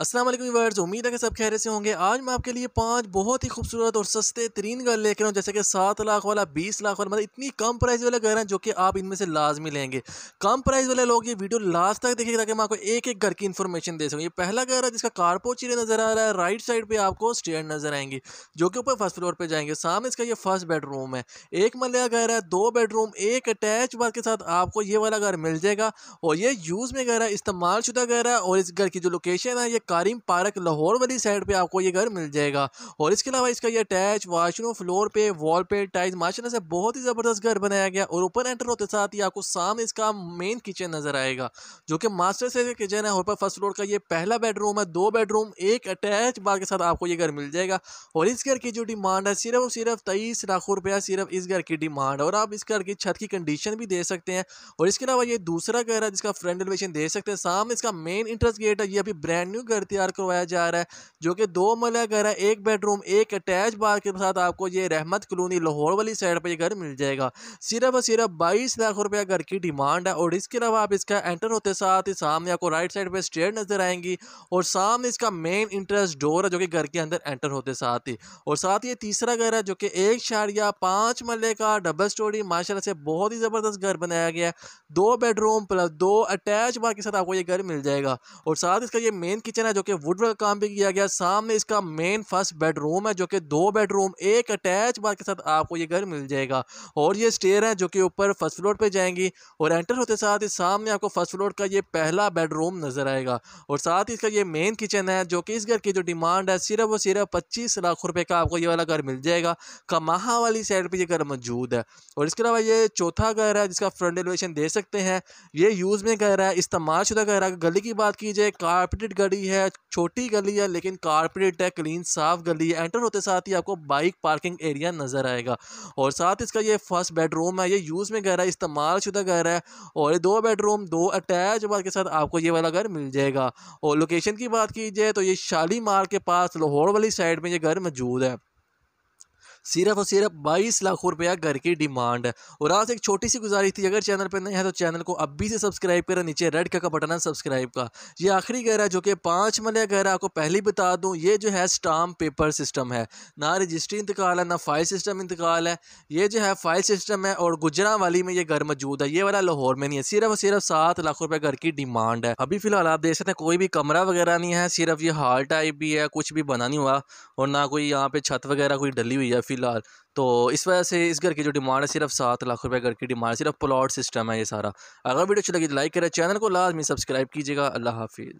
Aslam verse उम्मीद है कि सब खैर से होंगे आज मैं आपके लिए पांच बहुत ही खूबसूरत और सस्ते तरीन घर लेकर आऊँ जैसे कि सात लाख वाला बीस लाख वाला मतलब इतनी कम प्राइस वाले घर हैं जो कि आप इनमें से लाजमी लेंगे कम प्राइस वाले लोग ये वीडियो लास्ट तक देखेंगे ताकि मैं आपको एक एक घर की इन्फॉर्मेशन दे सकूँ ये पहला घर है जिसका कारपोर चीरे नज़र आ रहा है राइट साइड पर आपको स्टेयर नज़र आएंगे जो कि ऊपर फर्स्ट फ्लोर पर जाएंगे सामने इसका ये फर्स्ट बेडरूम है एक मलिया घर है दो बेडरूम एक अटैच बार के साथ आपको ये वाला घर मिल जाएगा और ये यूज़ में घर है इस्तेमाल शुदा घर है और इस घर की जो लोकेशन है ये कारिम पार्क लाहौर वाली साइड पे आपको ये घर मिल जाएगा और इसके अलावा इसका ये अटैच वाशरूम फ्लोर पे वॉल पे टाइल्स माशा से बहुत ही ज़बरदस्त घर बनाया गया और ऊपर एंटर होते साथ ही आपको सामने इसका मेन किचन नज़र आएगा जो कि मास्टर से किचन है और पर फर्स्ट फ्लोर का ये पहला बेडरूम है दो बेडरूम एक अटैच बार के साथ आपको ये घर मिल जाएगा और इस घर की जो डिमांड है सिर्फ और सिर्फ तेईस लाखों रुपया सिर्फ इस घर की डिमांड और आप इस घर की छत की कंडीशन भी दे सकते हैं और इसके अलावा ये दूसरा घर है जिसका फ्रंट एलिवेशन दे सकते हैं सामने इसका मेन इंटरेस्ट गेट है ये अभी ब्रांड न्यू घर तैयार करवाया जा रहा है जो कि दो मल्ला घर है एक बेडरूम एक अटैच बार के साथ आपको ये रहमत कलोनी लाहौर वाली साइड पर यह घर मिल जाएगा सिर्फ और सिर्फ बाईस लाख रुपया घर की डिमांड है और इसके अलावा आप इसका एंटर होते साथ ही सामने आपको राइट साइड पर स्टेयर नजर आएंगी और सामने इसका मेन इंटरेस्ट डोर है जो कि घर के अंदर एंटर होते साथ ही और साथ ये तीसरा घर है जो कि एक शारिया पाँच मल्ले का डबल स्टोरी माशाल्लाह से बहुत ही ज़बरदस्त घर बनाया गया है दो बेडरूम प्लस दो अटैच बार के साथ आपको ये घर मिल जाएगा और साथ इसका ये मेन किचन किचन है जो कि वुड वर्क काम भी किया गया सामने इसका मेन फर्स्ट बेडरूम है जो कि दो बेडरूम एक अटैच बार के साथ आपको ये घर मिल जाएगा और ये स्टेयर है जो कि ऊपर फर्स्ट फ्लोर पर जाएंगी और एंटर होते साथ ही सामने आपको फर्स्ट फ्लोर का ये पहला बेडरूम नज़र आएगा और साथ ही इसका ये मेन किचन है जो कि इस घर की जो डिमांड है सिर्फ और सिर्फ पच्चीस लाख रुपये का आपको ये वाला घर मिल जाएगा कमाहा वाली साइड पर यह घर मौजूद है और इसके अलावा ये चौथा घर है जिसका फ्रंट एलिवेशन दे सकते हैं ये यूज़ में घर है इस्तेमाल शुदा घर है गली की बात की जाए कारपेटेड गली है छोटी गली है लेकिन कारपेट है क्लीन साफ गली है एंटर होते साथ ही आपको बाइक पार्किंग एरिया नज़र आएगा और साथ इसका ये फर्स्ट बेडरूम है ये यूज़ में घर है इस्तेमाल शुदा घर है और ये दो बेडरूम दो अटैच बार के साथ आपको ये वाला घर मिल जाएगा और लोकेशन की बात की जाए तो ये शालीमार के पास लाहौर वाली साइड में ये घर मौजूद है सिर्फ और सिर्फ बाईस लाख रुपया घर की डिमांड है और आज एक छोटी सी गुजारिश थी अगर चैनल पर नहीं है तो चैनल को अभी से सब्सक्राइब करें नीचे रेड का, का बटन है सब्सक्राइब का ये आखिरी घर है जो कि पाँच मलिया घर है आपको पहले बता दूँ ये जो है स्टाम्प पेपर सिस्टम है ना रजिस्ट्री इंतकाल है ना फाइल सिस्टम इंतकाल है ये जो है फाइल सिस्टम है और गुजरा वाली में ये घर मौजूद है ये वाला लाहौर में नहीं है सिर्फ और सिर्फ सात लाख रुपये घर की डिमांड है अभी फिलहाल आप देख सकते हैं कोई भी कमरा वगैरह नहीं है सिर्फ ये हॉल टाइप भी है कुछ भी बना नहीं हुआ और ना कोई यहाँ पे छत वगैरह कोई डली हुई है फ़िलहाल तो इस वजह से इस घर की जो डिमांड है सिर्फ सात लाख रुपए घर की डिमांड सिर्फ प्लॉट सिस्टम है ये सारा अगर वीडियो अच्छी लगी तो लाइक करें चैनल को लाजमी सब्सक्राइब कीजिएगा अल्लाह हाफिज़